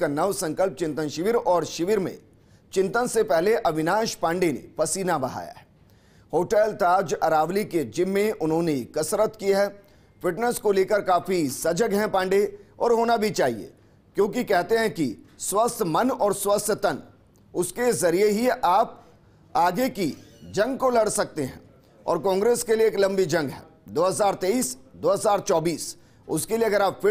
का नव संकल्प चिंतन शिविर और शिविर में चिंतन से पहले अविनाश पांडे ने पसीना बहाया है होटल ताज अरावली के जिम में उन्होंने कसरत की है फिटनेस को लेकर काफी सजग हैं पांडे और होना भी चाहिए क्योंकि कहते हैं कि स्वस्थ मन और स्वस्थ तन उसके जरिए ही आप आगे की जंग को लड़ सकते हैं और कांग्रेस के लिए एक लंबी जंग है 2023-2024 उसके लिए अगर आप